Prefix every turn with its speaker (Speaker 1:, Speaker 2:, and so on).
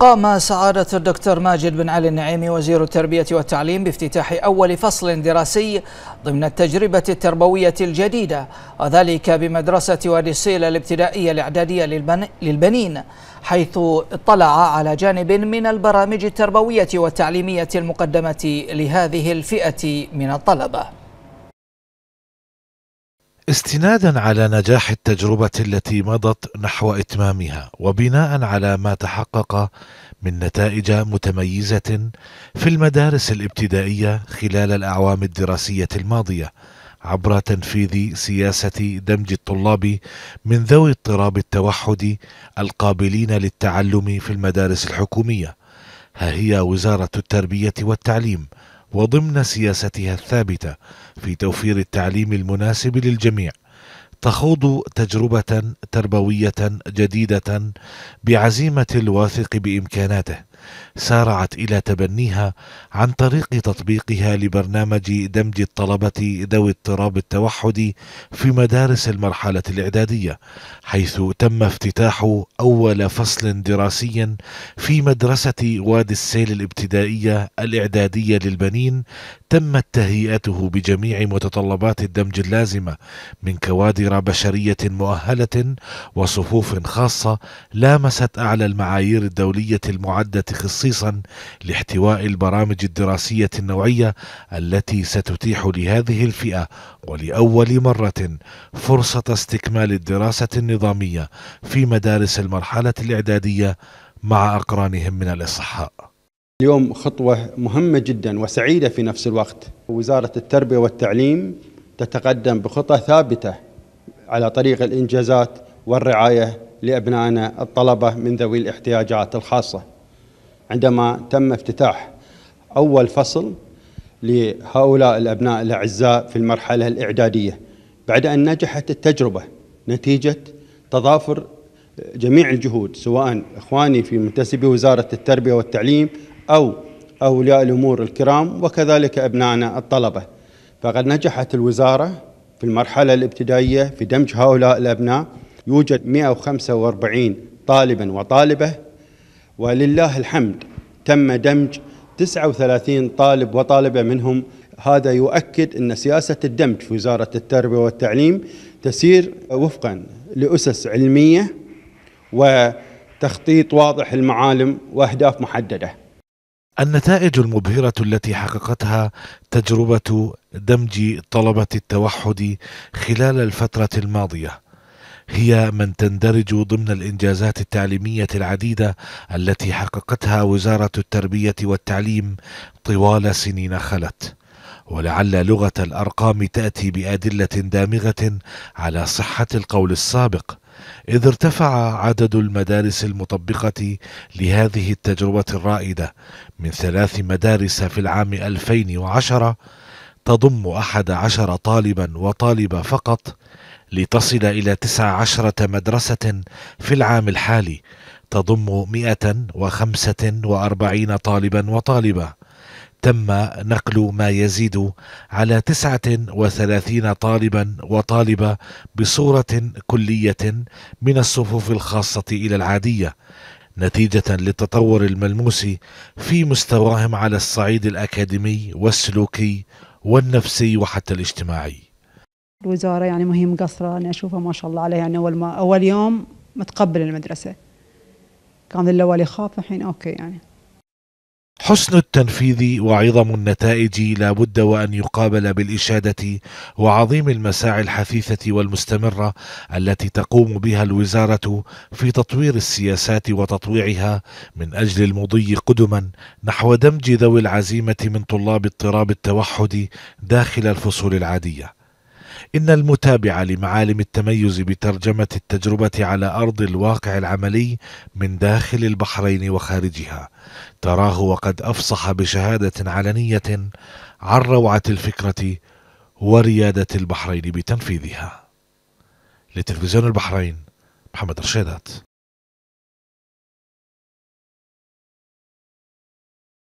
Speaker 1: قام سعادة الدكتور ماجد بن علي النعيمي وزير التربية والتعليم بافتتاح أول فصل دراسي ضمن التجربة التربوية الجديدة وذلك بمدرسة وادي السيل الابتدائية الإعدادية للبنين حيث اطلع على جانب من البرامج التربوية والتعليمية المقدمة لهذه الفئة من الطلبة
Speaker 2: استنادا على نجاح التجربة التي مضت نحو إتمامها وبناء على ما تحقق من نتائج متميزة في المدارس الابتدائية خلال الأعوام الدراسية الماضية عبر تنفيذ سياسة دمج الطلاب من ذوي اضطراب التوحد القابلين للتعلم في المدارس الحكومية ها هي وزارة التربية والتعليم وضمن سياستها الثابتة في توفير التعليم المناسب للجميع تخوض تجربة تربوية جديدة بعزيمة الواثق بإمكاناته سارعت إلى تبنيها عن طريق تطبيقها لبرنامج دمج الطلبة ذوي اضطراب التوحد في مدارس المرحلة الإعدادية حيث تم افتتاح أول فصل دراسي في مدرسة وادي السيل الابتدائية الإعدادية للبنين تمت تهيئته بجميع متطلبات الدمج اللازمة من كوادر بشرية مؤهلة وصفوف خاصة لامست أعلى المعايير الدولية المعدة خصيصا لاحتواء البرامج الدراسية النوعية التي ستتيح لهذه الفئة ولأول مرة فرصة استكمال الدراسة النظامية في مدارس المرحلة الإعدادية
Speaker 1: مع أقرانهم من الإصحاء اليوم خطوة مهمة جدا وسعيدة في نفس الوقت وزارة التربية والتعليم تتقدم بخطى ثابتة على طريق الإنجازات والرعاية لأبنائنا الطلبة من ذوي الاحتياجات الخاصة عندما تم افتتاح أول فصل لهؤلاء الأبناء الأعزاء في المرحلة الإعدادية بعد أن نجحت التجربة نتيجة تضافر جميع الجهود سواء إخواني في منتسبي وزارة التربية والتعليم أو أولياء الأمور الكرام وكذلك أبنائنا الطلبة فقد نجحت الوزارة في المرحلة الابتدائية في دمج هؤلاء الأبناء يوجد 145 طالبا وطالبة ولله الحمد تم دمج 39 طالب وطالبة منهم هذا يؤكد أن سياسة الدمج في وزارة التربية والتعليم تسير وفقا لأسس علمية وتخطيط واضح المعالم وأهداف محددة
Speaker 2: النتائج المبهرة التي حققتها تجربة دمج طلبة التوحد خلال الفترة الماضية هي من تندرج ضمن الانجازات التعليميه العديده التي حققتها وزاره التربيه والتعليم طوال سنين خلت ولعل لغه الارقام تاتي بادله دامغه على صحه القول السابق إذ ارتفع عدد المدارس المطبقة لهذه التجربة الرائدة من ثلاث مدارس في العام 2010 تضم أحد عشر طالبا وطالبة فقط لتصل إلى تسع عشرة مدرسة في العام الحالي تضم 145 طالبا وطالبة تم نقل ما يزيد على 39 طالبا وطالبة بصورة كلية من الصفوف الخاصة إلى العادية نتيجة للتطور الملموس في مستواهم على الصعيد الأكاديمي والسلوكي والنفسي وحتى الاجتماعي
Speaker 1: الوزاره يعني ما هي مقصره انا اشوفها ما شاء الله عليها يعني اول ما اول يوم متقبل المدرسه كان الاول يخاف الحين اوكي يعني
Speaker 2: حسن التنفيذ وعظم النتائج لا بد وان يقابل بالاشاده وعظيم المساعي الحثيثه والمستمره التي تقوم بها الوزاره في تطوير السياسات وتطويعها من اجل المضي قدما نحو دمج ذوي العزيمه من طلاب اضطراب التوحد داخل الفصول العاديه إن المتابعة لمعالم التميز بترجمة التجربة على أرض الواقع العملي من داخل البحرين وخارجها تراه وقد أفصح بشهادة علنية عن روعة الفكرة وريادة البحرين بتنفيذها لتلفزيون البحرين محمد رشيدات